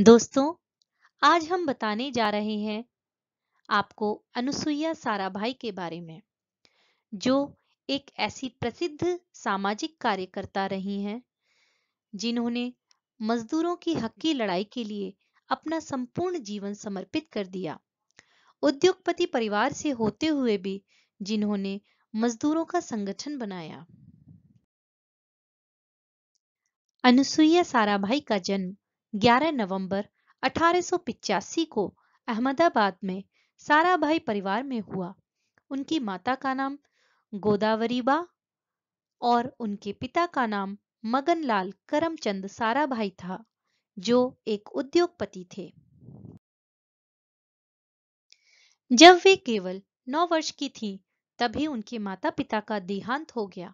दोस्तों आज हम बताने जा रहे हैं आपको अनुसुईया साराभाई के बारे में जो एक ऐसी प्रसिद्ध सामाजिक कार्यकर्ता रही हैं जिन्होंने मजदूरों की हक की लड़ाई के लिए अपना संपूर्ण जीवन समर्पित कर दिया उद्योगपति परिवार से होते हुए भी जिन्होंने मजदूरों का संगठन बनाया अनुसुईया साराभाई का जन्म 11 नवंबर अठारह को अहमदाबाद में सारा भाई परिवार में हुआ उनकी माता का नाम गोदावरीबा और उनके पिता का नाम मगनलाल करमचंद सारा भाई था जो एक उद्योगपति थे जब वे केवल नौ वर्ष की थीं, तभी उनके माता पिता का देहांत हो गया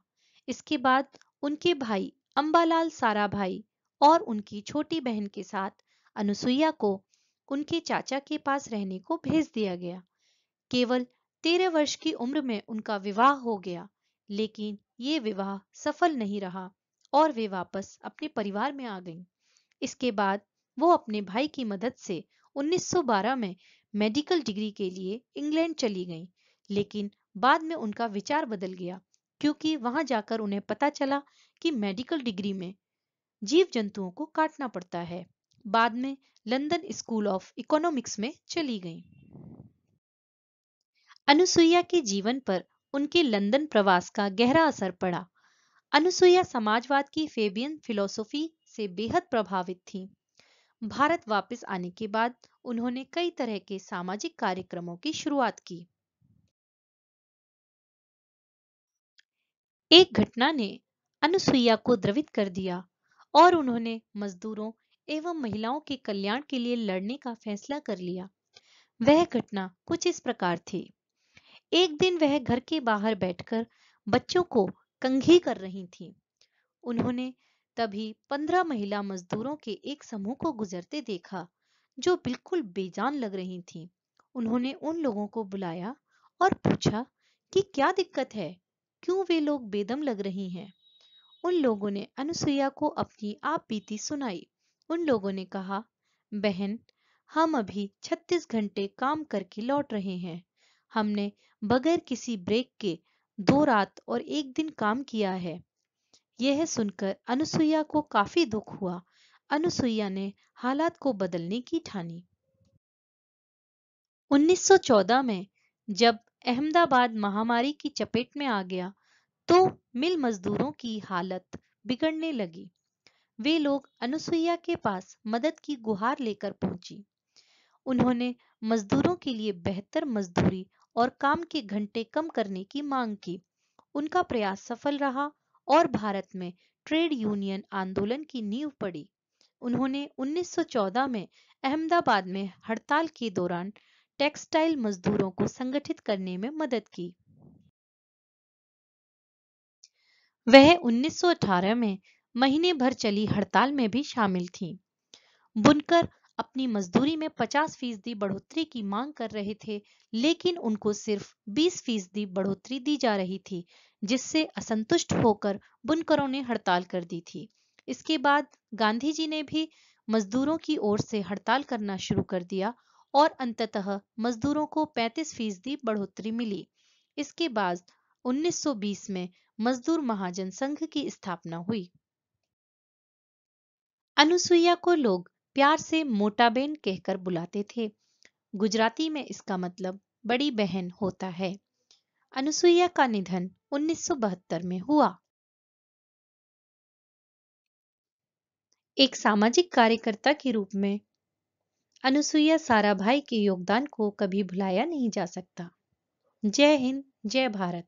इसके बाद उनके भाई अंबालाल सारा भाई और उनकी छोटी बहन के साथ अनुसुईया को उनके चाचा के पास रहने को भेज दिया गया केवल तेरह वर्ष की उम्र में उनका विवाह हो गया लेकिन ये विवाह सफल नहीं रहा और वे वापस अपने परिवार में आ गईं। इसके बाद वो अपने भाई की मदद से 1912 में मेडिकल डिग्री के लिए इंग्लैंड चली गईं, लेकिन बाद में उनका विचार बदल गया क्योंकि वहां जाकर उन्हें पता चला कि मेडिकल डिग्री में जीव जंतुओं को काटना पड़ता है बाद में लंदन स्कूल ऑफ इकोनॉमिक्स में चली गईं। अनुसुईया के जीवन पर उनके लंदन प्रवास का गहरा असर पड़ा अनुसुईया समाजवाद की फेबियन फिलोसोफी से बेहद प्रभावित थी भारत वापस आने के बाद उन्होंने कई तरह के सामाजिक कार्यक्रमों की शुरुआत की एक घटना ने अनुसुईया को द्रवित कर दिया और उन्होंने मजदूरों एवं महिलाओं के कल्याण के लिए लड़ने का फैसला कर लिया वह घटना कुछ इस प्रकार थी एक दिन वह घर के बाहर बैठकर बच्चों को कंघी कर रही थी उन्होंने तभी पंद्रह महिला मजदूरों के एक समूह को गुजरते देखा जो बिल्कुल बेजान लग रही थी उन्होंने उन लोगों को बुलाया और पूछा कि क्या दिक्कत है क्यों वे लोग बेदम लग रही हैं उन लोगों ने अनुसुईया को अपनी आप बीती सुनाई उन लोगों ने कहा बहन हम अभी 36 घंटे काम करके लौट रहे हैं हमने बगैर किसी ब्रेक के दो रात और एक दिन काम किया है यह सुनकर अनुसुईया को काफी दुख हुआ अनुसुईया ने हालात को बदलने की ठानी 1914 में जब अहमदाबाद महामारी की चपेट में आ गया तो मिल मजदूरों की हालत बिगड़ने लगी वे लोग अनुसुईया के पास मदद की गुहार लेकर पहुंची उन्होंने मजदूरों के लिए बेहतर मजदूरी और काम के घंटे कम करने की मांग की उनका प्रयास सफल रहा और भारत में ट्रेड यूनियन आंदोलन की नींव पड़ी उन्होंने 1914 में अहमदाबाद में हड़ताल के दौरान टेक्सटाइल मजदूरों को संगठित करने में मदद की वह 1918 में महीने भर चली हड़ताल में भी शामिल थी बुनकर अपनी मजदूरी में 50 फीसदी बढ़ोतरी की मांग कर रहे थे लेकिन उनको सिर्फ 20 फीसदी बढ़ोतरी दी जा रही थी जिससे असंतुष्ट होकर बुनकरों ने हड़ताल कर दी थी इसके बाद गांधी जी ने भी मजदूरों की ओर से हड़ताल करना शुरू कर दिया और अंततः मजदूरों को 35 फीसदी बढ़ोतरी मिली इसके बाद 1920 में मजदूर महाजन संघ की स्थापना हुई अनुसुईया को लोग प्यार से मोटाबेन कहकर बुलाते थे गुजराती में इसका मतलब बड़ी बहन होता है अनुसुईया का निधन 1972 में हुआ एक सामाजिक कार्यकर्ता के रूप में अनुसुईया साराभाई के योगदान को कभी भुलाया नहीं जा सकता जय हिंद जय भारत